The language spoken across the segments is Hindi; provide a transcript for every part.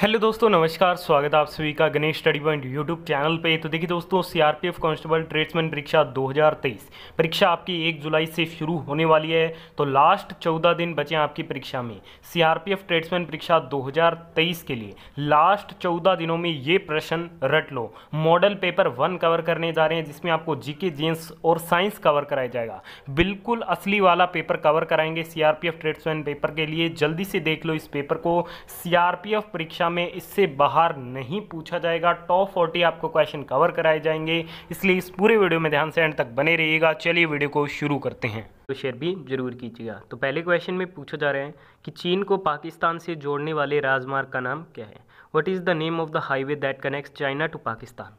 हेलो दोस्तों नमस्कार स्वागत आप सभी का Ganesh study point YouTube channel पे तो देखिए दोस्तों सीआरपीएफ कांस्टेबल ट्रेड्समैन परीक्षा 2023 परीक्षा आपकी 1 जुलाई से शुरू होने वाली है तो लास्ट 14 दिन बचे आपकी परीक्षा में सीआरपीएफ ट्रेड्समैन परीक्षा 2023 के लिए लास्ट 14 दिनों में ये प्रश्न रट लो मॉडल पेपर वन कवर करने जा रहे हैं जिसमें आपको जीके जेंस और साइंस कवर कराया जाएगा बिल्कुल असली वाला पेपर कवर कराएंगे सीआरपीएफ ट्रेड्समैन पेपर के लिए जल्दी से देख लो इस पेपर को सीआरपीएफ परीक्षा परीक्षा में इससे बाहर नहीं पूछा जाएगा टॉप फोर्टी आपको क्वेश्चन कवर कराए जाएंगे इसलिए इस पूरे वीडियो में ध्यान से एंड तक बने रहिएगा चलिए वीडियो को शुरू करते हैं तो शेयर भी जरूर कीजिएगा तो पहले क्वेश्चन में पूछा जा रहा है कि चीन को पाकिस्तान से जोड़ने वाले राजमार्ग का नाम क्या है what is the name of the highway that connects China to Pakistan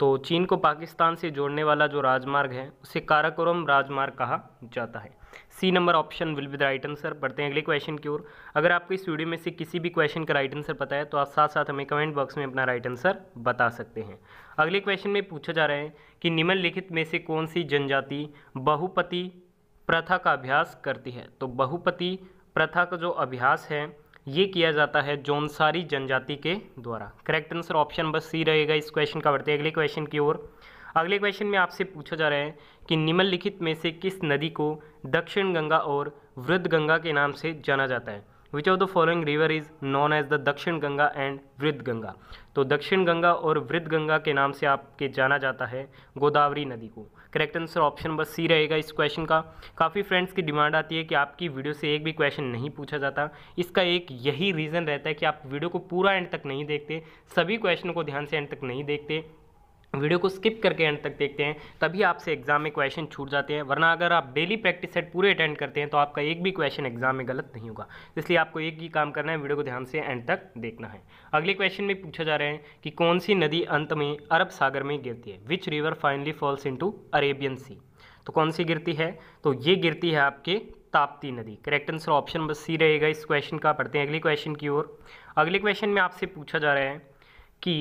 तो चीन को पाकिस्तान से जोड़ने वाला जो राजमार्ग है उसे काराकोरम राजमार्ग कहा जाता है C number option will be the right answer बढ़ते हैं अगले क्वेश्चन की ओर अगर आपको इस वीडियो में से किसी भी क्वेश्चन का राइट आंसर पता है तो आप साथ साथ हमें कमेंट बॉक्स में अपना राइट आंसर बता सकते हैं अगले क्वेश्चन में पूछा जा रहा है कि निम्नलिखित में से कौन सी जनजाति बहुपति प्रथा का अभ्यास करती है तो बहुपति प्रथा का जो अभ्यास है ये किया जाता है जौनसारी जनजाति के द्वारा करेक्ट आंसर ऑप्शन बस सी रहेगा इस क्वेश्चन का बढ़ते हैं अगले क्वेश्चन की ओर अगले क्वेश्चन में आपसे पूछा जा रहा है कि निम्नलिखित में से किस नदी को दक्षिण गंगा और वृद्ध गंगा के नाम से जाना जाता है which of the following river is known as the Dakshin Ganga and वृद्ध गंगा तो दक्षिण गंगा और वृद्ध गंगा के नाम से आपके जाना जाता है गोदावरी नदी को correct answer option number C रहेगा इस क्वेश्चन का काफ़ी फ्रेंड्स की डिमांड आती है कि आपकी वीडियो से एक भी क्वेश्चन नहीं पूछा जाता इसका एक यही रीज़न रहता है कि आप वीडियो को पूरा एंड तक नहीं देखते सभी क्वेश्चन को ध्यान से एंड तक नहीं देखते वीडियो को स्किप करके एंड तक देखते हैं तभी आपसे एग्जाम में क्वेश्चन छूट जाते हैं वरना अगर आप डेली प्रैक्टिस सेट पूरे अटेंड करते हैं तो आपका एक भी क्वेश्चन एग्जाम में गलत नहीं होगा इसलिए आपको एक ही काम करना है वीडियो को ध्यान से एंड तक देखना है अगले क्वेश्चन में पूछा जा रहा है कि कौन सी नदी अंत में अरब सागर में गिरती है which river finally falls in Arabian sea तो कौन सी गिरती है तो ये गिरती है आपके ताप्ती नदी correct answer option number C रहेगा इस क्वेश्चन का पढ़ते हैं अगले क्वेश्चन की ओर अगले क्वेश्चन में आपसे पूछा जा रहा है कि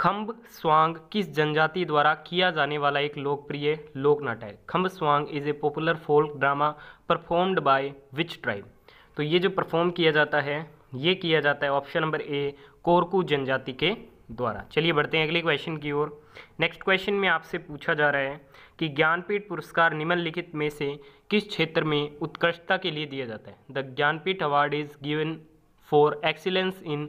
खम्ब स्वांग किस जनजाति द्वारा किया जाने वाला एक लोकप्रिय लोकनाट है Khamb Swang is a popular folk drama performed by which tribe तो ये जो परफॉर्म किया जाता है ये किया जाता है ऑप्शन नंबर ए कोरकू जनजाति के द्वारा चलिए बढ़ते हैं अगले क्वेश्चन की ओर नेक्स्ट क्वेश्चन में आपसे पूछा जा रहा है कि ज्ञानपीठ पुरस्कार निम्नलिखित में से किस क्षेत्र में उत्कृष्टता के लिए दिया जाता है the Jnanpith award is given for excellence in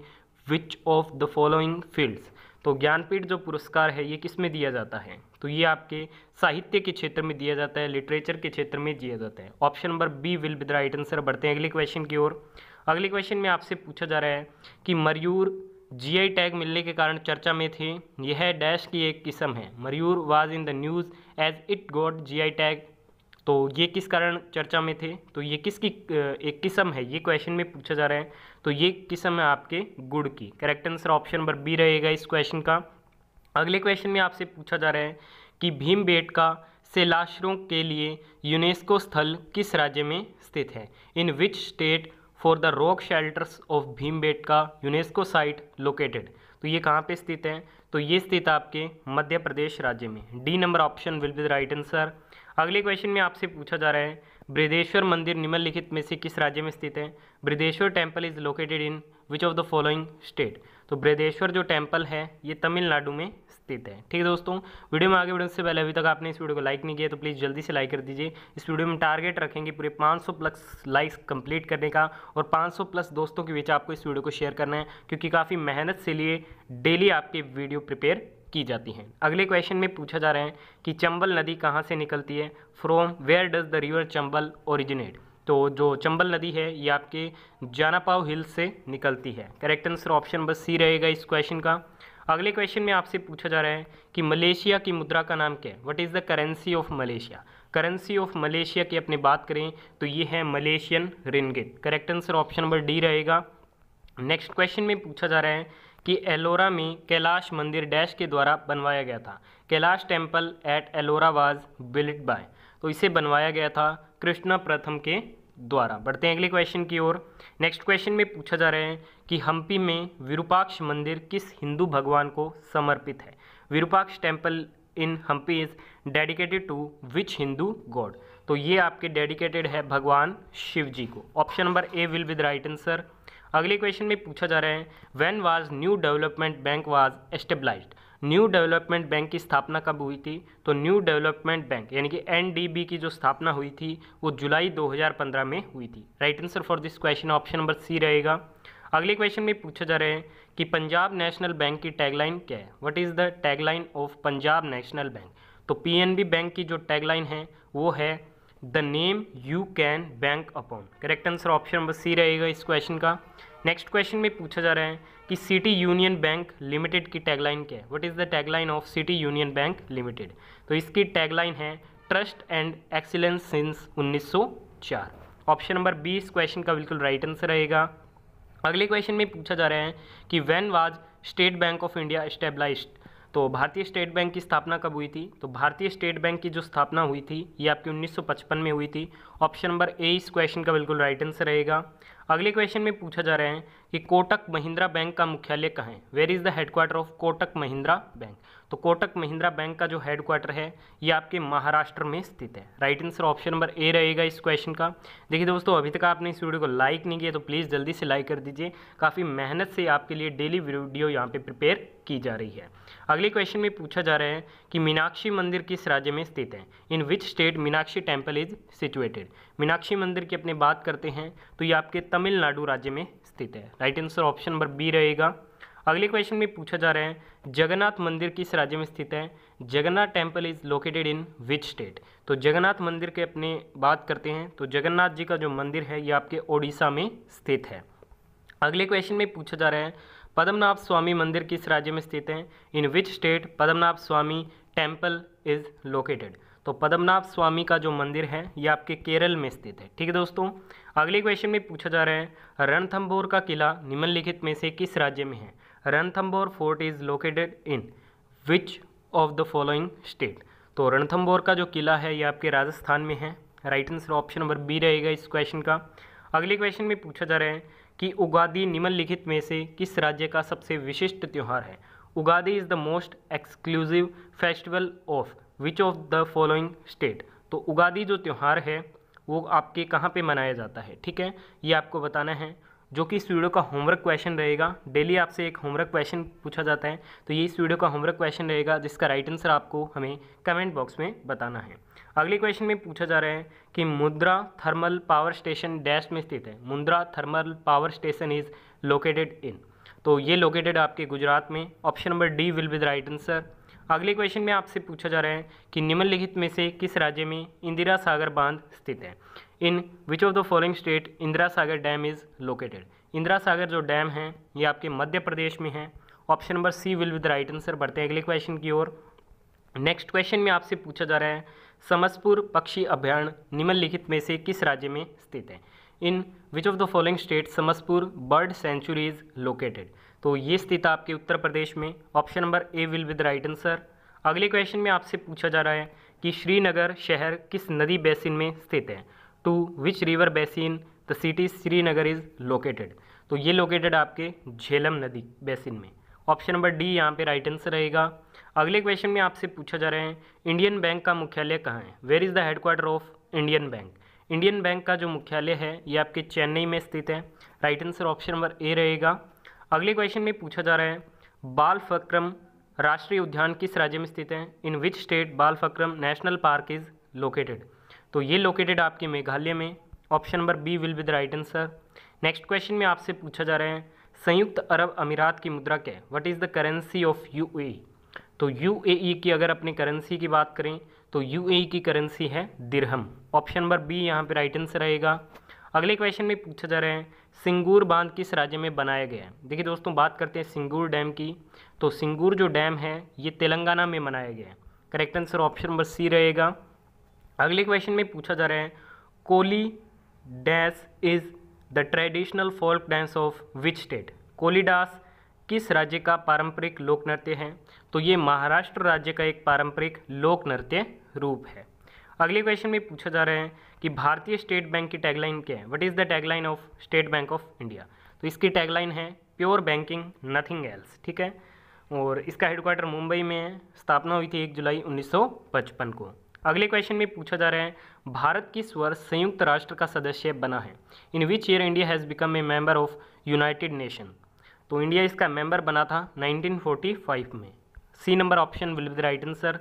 which of the following fields तो ज्ञानपीठ जो पुरस्कार है ये किस में दिया जाता है तो ये आपके साहित्य के क्षेत्र में दिया जाता है लिटरेचर के क्षेत्र में दिया जाता है option number B will be the right answer बढ़ते हैं अगले क्वेश्चन की ओर अगले क्वेश्चन में आपसे पूछा जा रहा है कि मयूर जी टैग मिलने के कारण चर्चा में थे यह डैश की एक किस्म है Mayur was in the news as it got G tag तो ये किस कारण चर्चा में थे तो ये किसकी एक किस्म है ये क्वेश्चन में पूछा जा रहा है तो ये किस्म है आपके गुड़ की correct answer option number B रहेगा इस क्वेश्चन का अगले क्वेश्चन में आपसे पूछा जा रहा है कि भीम बेट का शिलाश्रों के लिए यूनेस्को स्थल किस राज्य में स्थित है in which state for the rock shelters of Bhim का यूनेस्को साइट लोकेटेड तो ये कहाँ पे स्थित है तो ये स्थित आपके मध्य प्रदेश राज्य में D number option will be the right answer अगले क्वेश्चन में आपसे पूछा जा रहा है बृदेश्वर मंदिर निम्नलिखित में से किस राज्य में स्थित है Brihadeshwar temple is located in which of the following state तो बृदेश्वर जो टेम्पल है ये तमिलनाडु में स्थित है ठीक है दोस्तों वीडियो में आगे बढ़ने से पहले अभी तक आपने इस वीडियो को लाइक नहीं किया तो प्लीज़ जल्दी से लाइक कर दीजिए इस वीडियो में टारगेट रखेंगे पूरे 500 प्लस लाइक्स कंप्लीट करने का और 500 प्लस दोस्तों के बीच आपको इस वीडियो को शेयर करना है क्योंकि काफ़ी मेहनत से लिए डेली आपके वीडियो प्रिपेयर की जाती हैं अगले क्वेश्चन में पूछा जा रहा है कि चंबल नदी कहाँ से निकलती है from where does the river Chambal originate तो जो चंबल नदी है ये आपके जानापाव हिल्स से निकलती है करेक्ट आंसर ऑप्शन बस सी रहेगा इस क्वेश्चन का अगले क्वेश्चन में आपसे पूछा जा रहा है कि मलेशिया की मुद्रा का नाम क्या है what is the currency of Malaysia currency of Malaysia की अपने बात करें तो ये है Malaysian ringgit correct answer option number D रहेगा नेक्स्ट क्वेश्चन में पूछा जा रहा है कि एलोरा में कैलाश मंदिर डैश के द्वारा बनवाया गया था Kailash temple at Ellora was built by तो इसे बनवाया गया था कृष्णा प्रथम के द्वारा बढ़ते हैं अगले क्वेश्चन की ओर नेक्स्ट क्वेश्चन में पूछा जा रहा है कि हम्पी में विरूपाक्ष मंदिर किस हिंदू भगवान को समर्पित है Virupaksha temple in Hampi is dedicated to which Hindu god तो ये आपके डेडिकेटेड है भगवान शिव जी को option number A will be the right answer अगले क्वेश्चन में पूछा जा रहा है when was New Development Bank was established New Development Bank की स्थापना कब हुई थी तो न्यू डेवलपमेंट बैंक यानी कि एनडीबी की जो स्थापना हुई थी वो जुलाई 2015 में हुई थी right answer for this question option number C रहेगा अगले क्वेश्चन में पूछा जा रहा है कि पंजाब नेशनल बैंक की टैगलाइन क्या है what is the tagline of Punjab National Bank तो पी बैंक की जो टैगलाइन है वो है the name you can bank upon correct answer option number C रहेगा इस क्वेश्चन का नेक्स्ट क्वेश्चन में पूछा जा रहा है कि सिटी यूनियन बैंक लिमिटेड की टैगलाइन क्या है what is the tagline of City Union Bank Limited तो इसकी टैगलाइन है trust and excellence since 1904 option number B इस क्वेश्चन का बिल्कुल राइट आंसर रहेगा अगले क्वेश्चन में पूछा जा रहा है कि when was State Bank of India established तो भारतीय स्टेट बैंक की स्थापना कब हुई थी तो भारतीय स्टेट बैंक की जो स्थापना हुई थी ये आपकी 1955 में हुई थी ऑप्शन नंबर ए इस क्वेश्चन का बिल्कुल राइट आंसर रहेगा अगले क्वेश्चन में पूछा जा रहा है कि कोटक महिंद्रा बैंक का मुख्यालय कहाँ है where is the headquarter of Kotak Mahindra bank तो कोटक महिंद्रा बैंक का जो हेडक्वार्टर है ये आपके महाराष्ट्र में स्थित है right answer option number A रहेगा इस क्वेश्चन का देखिए दोस्तों अभी तक आपने इस वीडियो को लाइक नहीं किया तो प्लीज़ जल्दी से लाइक कर दीजिए काफ़ी मेहनत से आपके लिए डेली वीडियो यहाँ पर प्रिपेयर की जा रही है अगले क्वेश्चन में पूछा जा रहा है कि मीनाक्षी मंदिर किस राज्य में स्थित है in which state Meenakshi temple is situated Meenakshi मंदिर की अपने बात करते हैं तो ये आपके तमिलनाडु राज्य में स्थित है right answer option number B रहेगा अगले क्वेश्चन में पूछा जा रहा है जगन्नाथ मंदिर किस राज्य में स्थित है Jagannath temple is located in which state तो जगन्नाथ मंदिर के अपने बात करते हैं तो जगन्नाथ जी का जो मंदिर है ये आपके ओडिशा में स्थित है अगले क्वेश्चन में पूछा जा रहा है पद्मनाभ स्वामी मंदिर किस राज्य में स्थित है in which state Padmanabha Swamy temple is located तो पद्मनाभ स्वामी का जो मंदिर है ये आपके केरल में स्थित है ठीक है दोस्तों अगले क्वेश्चन में पूछा जा रहा है रणथम्बोर का किला निम्नलिखित में से किस राज्य में है Ranthambore fort is located in which of the following state तो रणथम्बोर का जो किला है ये आपके राजस्थान में है right answer option number B रहेगा इस क्वेश्चन का अगले क्वेश्चन में पूछा जा रहा है कि उगादी निम्नलिखित में से किस राज्य का सबसे विशिष्ट त्यौहार है Ugadi is the most exclusive festival of which of the following state तो उगादी जो त्यौहार है वो आपके कहाँ पे मनाया जाता है ठीक है ये आपको बताना है जो कि इस वीडियो का होमवर्क क्वेश्चन रहेगा डेली आपसे एक होमवर्क क्वेश्चन पूछा जाता है तो ये इस वीडियो का होमवर्क क्वेश्चन रहेगा जिसका राइट आंसर आपको हमें कमेंट बॉक्स में बताना है अगले क्वेश्चन में पूछा जा रहा है कि मुद्रा थर्मल पावर स्टेशन डैश में स्थित है Mudra thermal power station is located in तो ये लोकेटेड आपके गुजरात में option number D will be the right answer अगले क्वेश्चन में आपसे पूछा जा रहा है कि निम्नलिखित में से किस राज्य में इंदिरा सागर बांध स्थित है in which of the following state Indira Sagar dam is located Indira Sagar जो डैम है ये आपके मध्य प्रदेश में है option number C will with right answer बढ़ते हैं अगले क्वेश्चन की ओर नेक्स्ट क्वेश्चन में आपसे पूछा जा रहा है समस्तपुर पक्षी अभ्यारण निम्नलिखित में से किस राज्य में स्थित है in which of the following state Samastipur bird sanctuary is located तो ये स्थित आपके उत्तर प्रदेश में option number A will with right answer अगले क्वेश्चन में आपसे पूछा जा रहा है कि श्रीनगर शहर किस नदी बेसिन में स्थित है to which river basin the city Srinagar is located तो ये लोकेटेड आपके झेलम नदी बेसिन में ऑप्शन नंबर डी यहाँ पे राइट आंसर रहेगा अगले क्वेश्चन में आपसे पूछा जा रहा है इंडियन बैंक का मुख्यालय कहाँ है where is the headquarter of Indian bank Indian bank का जो मुख्यालय है ये आपके चेन्नई में स्थित है right answer option number A रहेगा अगले क्वेश्चन में पूछा जा रहा है बाल फक्रम राष्ट्रीय उद्यान किस राज्य में स्थित है in which state Balphakram national park is located तो ये लोकेटेड आपके मेघालय में option number B will be the right answer next question में आपसे पूछा जा रहा है संयुक्त अरब अमीरात की मुद्रा क्या है what is the currency of U तो यू e की अगर अपनी करेंसी की बात करें तो यू e की करेंसी है दिरहम ऑप्शन नंबर बी यहाँ पर राइट आंसर रहेगा अगले क्वेश्चन में पूछा जा रहा है सिंगूर बांध किस राज्य में बनाया गया है देखिए दोस्तों बात करते हैं सिंगूर डैम की तो सिंगूर जो डैम है ये तेलंगाना में बनाया गया है correct answer option number C रहेगा अगले क्वेश्चन में पूछा जा रहा है Koli dance is the traditional folk dance of which state Koli dance किस राज्य का पारंपरिक लोक नृत्य है तो ये महाराष्ट्र राज्य का एक पारंपरिक लोक नृत्य रूप है अगले क्वेश्चन में पूछा जा रहा है कि भारतीय स्टेट बैंक की टैगलाइन क्या है what is the tagline of State Bank of India तो इसकी टैगलाइन है प्योर बैंकिंग नथिंग एल्स ठीक है और इसका हेडक्वार्टर मुंबई में है स्थापना हुई थी एक जुलाई 1955 को अगले क्वेश्चन में पूछा जा रहा है भारत किस वर्ष संयुक्त राष्ट्र का सदस्य बना है in which year India has become a member of United Nation तो इंडिया इसका मेंबर बना था 1945 में C number option will be the right answer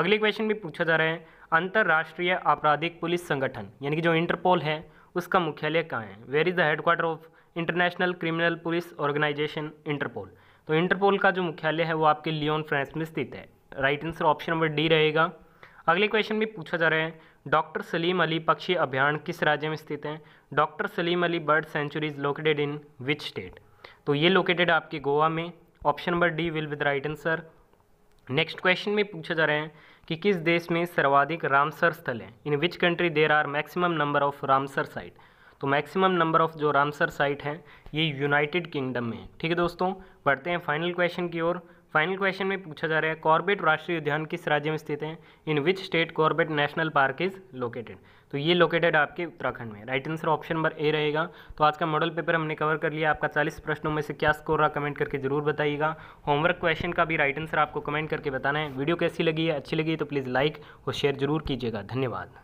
अगले क्वेश्चन भी पूछा जा रहा है अंतर्राष्ट्रीय आपराधिक पुलिस संगठन यानी कि जो इंटरपोल है उसका मुख्यालय कहाँ है where is the headquarter of International Criminal Police Organization Interpol तो इंटरपोल का जो मुख्यालय है वो आपके लियोन फ्रांस में स्थित है right answer option number D रहेगा अगले क्वेश्चन भी पूछा जा रहा है डॉक्टर सलीम अली पक्षी अभियान किस राज्य में स्थित है doctor Salim Ali bird sanctuary is located in which state तो ये लोकेटेड आपके गोवा में option number D will with right answer next question में पूछा जा रहे हैं कि किस देश में सर्वाधिक रामसर स्थल हैं in which country there are maximum number of Ramsar site तो मैक्सिमम नंबर ऑफ जो रामसर साइट हैं ये यूनाइटेड किंगडम में है ठीक है दोस्तों बढ़ते हैं फाइनल क्वेश्चन की ओर फाइनल क्वेश्चन में पूछा जा रहा है कॉर्बेट राष्ट्रीय उद्यान किस राज्य में स्थित है in which state Corbett National park is located तो ये लोकेटेड आपके उत्तराखंड में right answer option number A रहेगा तो आज का मॉडल पेपर हमने कवर कर लिया आपका चालीस प्रश्नों में से क्या स्कोर रहा कमेंट करके जरूर बताइएगा होमवर्क क्वेश्चन का भी राइट आंसर आपको कमेंट करके बताना है वीडियो कैसी लगी है अच्छी लगी तो प्लीज़ लाइक और शेयर जरूर कीजिएगा धन्यवाद